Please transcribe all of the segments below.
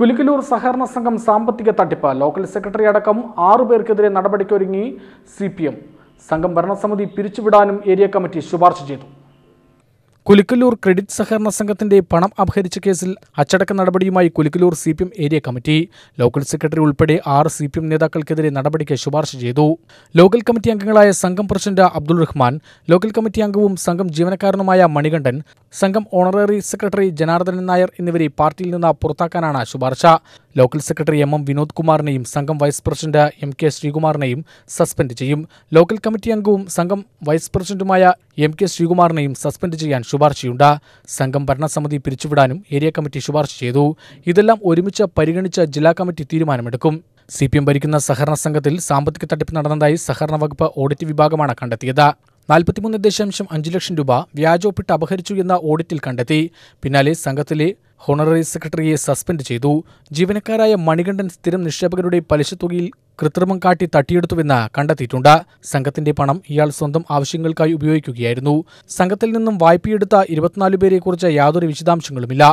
കുലുക്കലൂർ സഹകരണ സംഘം സാമ്പത്തിക തട്ടിപ്പ് ലോക്കൽ സെക്രട്ടറി അടക്കം ആറു പേർക്കെതിരെ നടപടിക്കൊരുങ്ങി സി പി എം സംഘം ഭരണസമിതി പിരിച്ചുവിടാനും ഏരിയ കമ്മിറ്റി ശുപാർശ ചെയ്തു കുലുക്കല്ലൂർ ക്രെഡിറ്റ് സഹകരണ സംഘത്തിന്റെ പണം അപഹരിച്ച കേസിൽ അച്ചടക്ക നടപടിയുമായി Kulukkallur C P M area committee local secretary ഉൾപ്പെടെ ആറ് സി പി എം നേതാക്കൾക്കെതിരെ നടപടിക്ക് ശുപാർശ ചെയ്തു ലോക്കൽ കമ്മിറ്റി അംഗങ്ങളായ സംഘം president Abdul Rahman local committee അംഗവും സംഘം ജീവനക്കാരനുമായ മണികണ്ഠൻ സംഘം ഓണററി സെക്രട്ടറി ജനാർദ്ദനൻ നായർ എന്നിവരെ പാർട്ടിയിൽ നിന്ന് പുറത്താക്കാനാണ് ശുപാർശ local secretary M M Vinod കുമാറിനെയും സംഘം വൈസ് പ്രസിഡന്റ് എം കെ ശ്രീകുമാറിനെയും സസ്പെൻഡ് ചെയ്യും ലോക്കൽ കമ്മിറ്റി അംഗവും സംഘം വൈസ് പ്രസിഡന്റുമായ എം കെ ശ്രീകുമാറിനെയും സസ്പെൻഡ് ചെയ്യാൻ ശുപാർശയുണ്ട് സംഘം ഭരണസമിതി പിരിച്ചുവിടാനും ഏരിയ കമ്മിറ്റി ശുപാർശ ചെയ്തു ഇതെല്ലാം ഒരുമിച്ച് പരിഗണിച്ച ജില്ലാ കമ്മിറ്റി തീരുമാനമെടുക്കും സി പി എം ഭരിക്കുന്ന സഹകരണ സംഘത്തിൽ സാമ്പത്തിക തട്ടിപ്പ് നടന്നതായി സഹകരണ വകുപ്പ് ഓഡിറ്റ് വിഭാഗമാണ് കണ്ടെത്തിയത് നാൽപ്പത്തിമൂന്ന് ദശാംശം അഞ്ച് ലക്ഷം രൂപ വ്യാജോപ്പിട്ട് അപഹരിച്ചു എന്ന ഓഡിറ്റിൽ കണ്ടെത്തി പിന്നാലെ സംഘത്തിലെ ഹോണററി സെക്രട്ടറിയെ സസ്പെൻഡ് ചെയ്തു ജീവനക്കാരായ മണികണ്ഠൻ സ്ഥിരം നിക്ഷേപകരുടെ പലിശ തുകയിൽ കൃത്രിമം കാട്ടി തട്ടിയെടുത്തുവെന്ന് കണ്ടെത്തിയിട്ടുണ്ട് സംഘത്തിന്റെ പണം ഇയാൾ സ്വന്തം ആവശ്യങ്ങൾക്കായി ഉപയോഗിക്കുകയായിരുന്നു സംഘത്തിൽ നിന്നും വായ്പയെടുത്ത ഇരുപത്തിനാല് പേരെക്കുറിച്ച് യാതൊരു വിശദാംശങ്ങളുമില്ല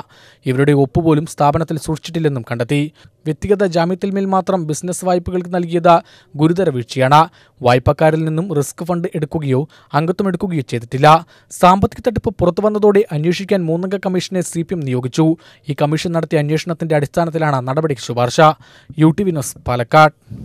ഇവരുടെ ഒപ്പുപോലും സ്ഥാപനത്തിൽ സൂക്ഷിച്ചിട്ടില്ലെന്നും കണ്ടെത്തി വ്യക്തിഗത ജാമ്യത്തിൽ മേൽ മാത്രം ബിസിനസ് വായ്പകൾക്ക് നൽകിയത് ഗുരുതര വീഴ്ചയാണ് വായ്പക്കാരിൽ നിന്നും റിസ്ക് ഫണ്ട് എടുക്കുകയോ അംഗത്വം എടുക്കുകയോ ചെയ്തിട്ടില്ല സാമ്പത്തിക തട്ടിപ്പ് പുറത്തുവന്നതോടെ അന്വേഷിക്കാൻ മൂന്നംഗ കമ്മീഷനെ സി നിയോഗിച്ചു ഈ കമ്മീഷൻ നടത്തിയ അന്വേഷണത്തിന്റെ അടിസ്ഥാനത്തിലാണ് നടപടിക്ക് ശുപാർശ യു ടി വിനോസ് പാലക്കാട്